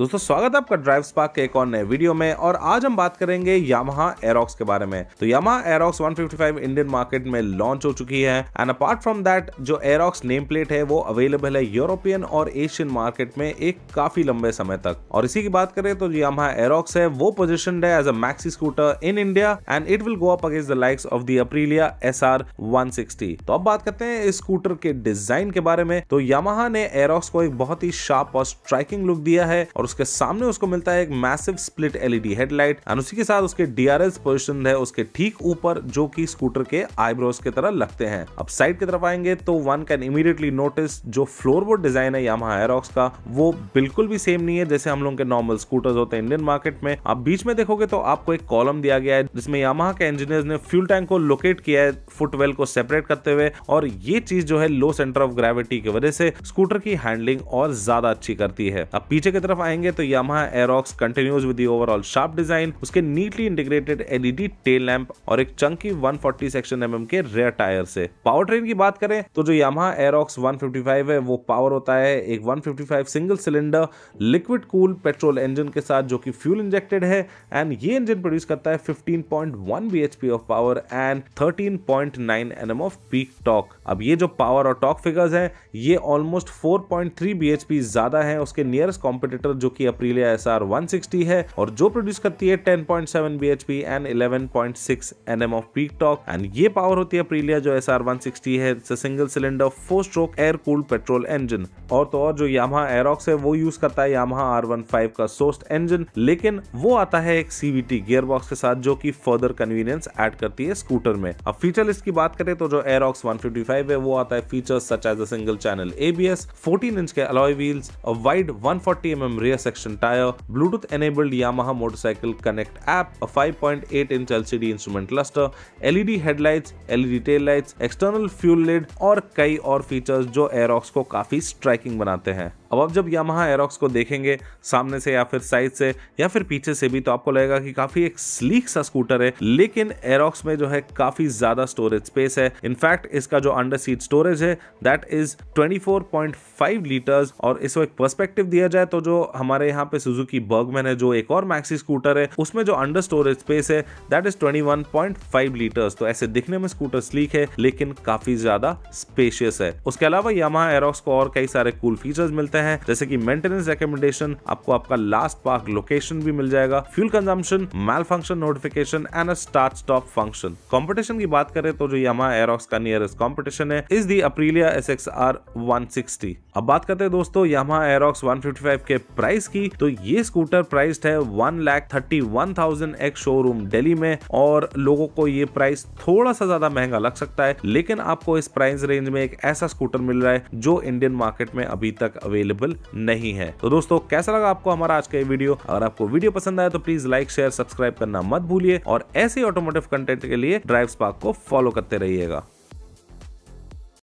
दोस्तों स्वागत है आपका ड्राइव स्पार्क के एक और नए वीडियो में और आज हम बात करेंगे यामाहा एरोक्स के बारे में तो यामाहा एरोक्स 155 इंडियन मार्केट में लॉन्च हो चुकी है एंड अपार्ट फ्रॉम दैट जो एरोक्स नेम प्लेट है वो अवेलेबल है यूरोपियन और एशियन मार्केट में एक काफी लंबे समय तक और इसी की बात करें तो यामाहा एरोक्स है वो पोजिशन है as a maxi scooter in India and it will go up against the likes of the Aprilia S R तो अब बात करते हैं इस स्कूटर के डिजाइन के बारे में तो यामाहा ने एरोक्स को एक बहुत ही शार्प और स्ट्राइकिंग लुक दिया है और उसके सामने उसको मिलता है एक massive split LED headlight and उसी के साथ उसके डीआरएस पोजिशन है उसके ठीक ऊपर जो कि स्कूटर के आईब्रोज की तरह लगते हैं अब साइड की तरफ आएंगे तो वन कैन इमीडिएटली नोटिस जो फ्लोरबोर्ड डिजाइन है यामा एरोक्स का वो बिल्कुल भी सेम नहीं है जैसे हम लोगों के नॉर्मल स्कूटर्स होते हैं इंडियन मार्केट में आप बीच में देखोगे तो आपको एक कॉलम दिया गया है जिसमें यामा के इंजीनियर ने फ्यूल टैंक को लोकेट किया है फुटवेल को सेपरेट करते हुए और ये चीज जो है लो सेंटर ऑफ ग्रेविटी की वजह से स्कूटर की हैंडलिंग और ज्यादा अच्छी करती है अब पीछे की तरफ आएंगे जाएंगे तो Yamaha Aerox continues with overall sharp design उसके neatly integrated LED tail lamp और एक चंकी 140 सेक्शन एमएम के रेयर टायर से पावर ट्रेन की बात करें तो जो यामा एरोक्स 155 है वो पावर होता है एक 155 single cylinder liquid cool petrol engine के साथ जो कि फ्यूल इंजेक्टेड है एंड ये इंजन प्रोड्यूस करता है 15.1 bhp of power and 13.9 nm of peak torque अब ये जो पावर और टॉक फिगर्स है ये ऑलमोस्ट 4.3 bhp ज्यादा है उसके नियरेस्ट कॉम्पिटेटर जो जो कि अप्रीलिया एस आर है और जो प्रोड्यूस करती है ten point seven B H P and eleven point six N M of peak torque and ये पावर होती है अप्रीलिया जो एस आर वन सिक्सटी है single cylinder four stroke air cool petrol engine और तो और जो यामा एरोक्स है वो यूज करता है यामा आर वन फाइव का सोर्स इंजन लेकिन वो आता है एक सीवीटी गियर बॉक्स के साथ जो कि फर्दर कन्वीनियंस एड करती है स्कूटर में अब फीचर लिस्ट की बात करें तो जो एरोक्स 155 है वो आता है features such as single channel ABS 14 inch के alloy wheels wide 140 MM rear a section tire, Bluetooth enabled Yamaha Motorcycle Connect app, a 5.8 inch LCD instrument cluster, LED headlights, LED tail lights, external fuel lid और कई और features जो Aerox को काफी striking बनाते हैं अब आप जब यामाहा एरोक्स को देखेंगे सामने से या फिर साइड से या फिर पीछे से भी तो आपको लगेगा कि काफी एक स्लीक सा स्कूटर है लेकिन एरोक्स में जो है काफी ज्यादा स्टोरेज स्पेस है इनफैक्ट इसका जो अंडर सीट स्टोरेज है दैट इज 24.5 लीटर्स और इसको एक पर्सपेक्टिव दिया जाए तो जो हम हमारे यहाँ पे सुजुकी बर्गमैन है जो एक और मैक्सी स्कूटर है उसमें जो अंडर स्टोरेज स्पेस है दैट इज 21.5 लीटर्स तो ऐसे दिखने में स्कूटर स्लीक है लेकिन काफी ज्यादा स्पेशियस है उसके अलावा यमा एरोक्स को और कई सारे कूल फीचर्स मिलते हैं जैसे कि मेंटेनेंस रिकमेंडेशन आपको आपका लास्ट पार्क लोकेशन भी मिल जाएगा fuel consumption malfunction notification and a start stop function competition की बात करें तो जो यमा एरोक्स का नियरेस्ट कॉम्पिटिशन है is the Aprilia S X R 160 अब बात करते हैं दोस्तों यामा एरोक्स 155 के प्राइस प्राइस की तो ये स्कूटर प्राइस है one lakh thirty one thousand ex showroom Delhi में और लोगों को ये प्राइस थोड़ा सा ज्यादा महंगा लग सकता है लेकिन आपको इस प्राइस रेंज में एक ऐसा स्कूटर मिल रहा है जो इंडियन मार्केट में अभी तक अवेलेबल नहीं है तो दोस्तों कैसा लगा आपको हमारा आज का ये वीडियो अगर आपको वीडियो पसंद आया तो प्लीज लाइक शेयर सब्सक्राइब करना मत भूलिए और ऐसे ऑटोमोटिव कंटेंट के लिए ड्राइव स्पार्क को फॉलो करते रहिएगा